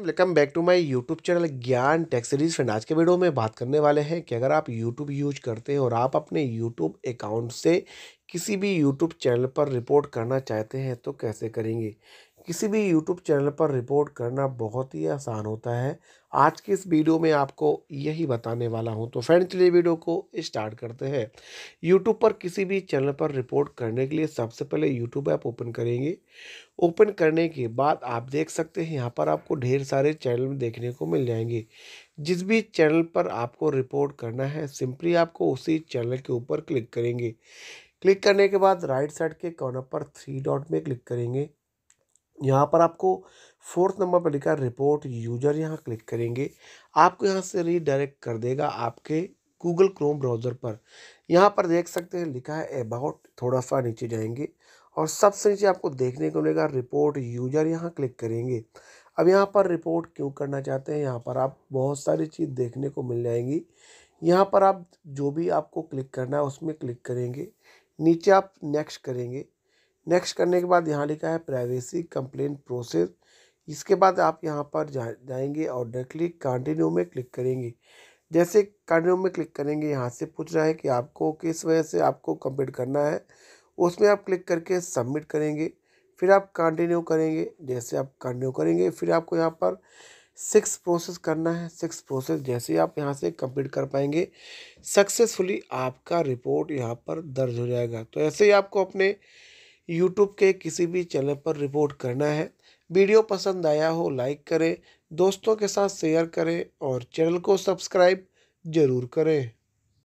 welcome back to my YouTube channel Gyan tech series friend आज के video में बात करने वाले हैं कि अगर आप यूट्यूब यूज करते हैं और आप अपने यूट्यूब अकाउंट से किसी भी यूट्यूब चैनल पर रिपोर्ट करना चाहते हैं तो कैसे करेंगे किसी भी यूट्यूब चैनल पर रिपोर्ट करना बहुत ही आसान होता है आज की इस वीडियो में आपको यही बताने वाला हूं तो फ्रेंड चलिए वीडियो को स्टार्ट करते हैं यूट्यूब पर किसी भी चैनल पर रिपोर्ट करने के लिए सबसे पहले यूट्यूब ऐप ओपन करेंगे ओपन करने के बाद आप देख सकते हैं यहाँ पर आपको ढेर सारे चैनल देखने को मिल जाएंगे जिस भी चैनल पर आपको रिपोर्ट करना है सिंपली आपको उसी चैनल के ऊपर क्लिक करेंगे क्लिक करने के बाद राइट साइड के कॉर्नर पर थ्री डॉट में क्लिक करेंगे यहाँ पर आपको फोर्थ नंबर पर लिखा रिपोर्ट यूजर यहाँ क्लिक करेंगे आपको यहाँ से रीडायरेक्ट कर देगा आपके गूगल क्रोम ब्राउज़र पर यहाँ पर देख सकते हैं लिखा है अबाउट थोड़ा सा नीचे जाएंगे और सबसे नीचे आपको देखने को मिलेगा रिपोर्ट यूजर यहाँ क्लिक करेंगे अब यहाँ पर रिपोर्ट क्यों करना चाहते हैं यहाँ पर आप बहुत सारी चीज़ देखने को मिल जाएंगी यहाँ पर आप जो भी आपको क्लिक करना है उसमें क्लिक करेंगे नीचे आप नेक्स्ट करेंगे नेक्स्ट करने के बाद यहाँ लिखा है प्राइवेसी कंप्लेन प्रोसेस इसके बाद आप यहाँ पर जा जाएंगे और डायरेक्टली कंटिन्यू में क्लिक करेंगे जैसे कंटिन्यू में क्लिक करेंगे यहाँ से पूछ रहा है कि आपको किस वजह से आपको कंप्लीट करना है उसमें आप क्लिक करके सबमिट करेंगे फिर आप कंटिन्यू करेंगे जैसे आप कंटिन्यू करेंगे फिर आपको यहाँ पर सिक्स प्रोसेस करना है सिक्स प्रोसेस जैसे आप यहाँ से कंप्लीट कर पाएंगे सक्सेसफुली आपका रिपोर्ट यहाँ पर दर्ज हो जाएगा तो ऐसे ही आपको अपने यूट्यूब के किसी भी चैनल पर रिपोर्ट करना है वीडियो पसंद आया हो लाइक करें दोस्तों के साथ शेयर करें और चैनल को सब्सक्राइब ज़रूर करें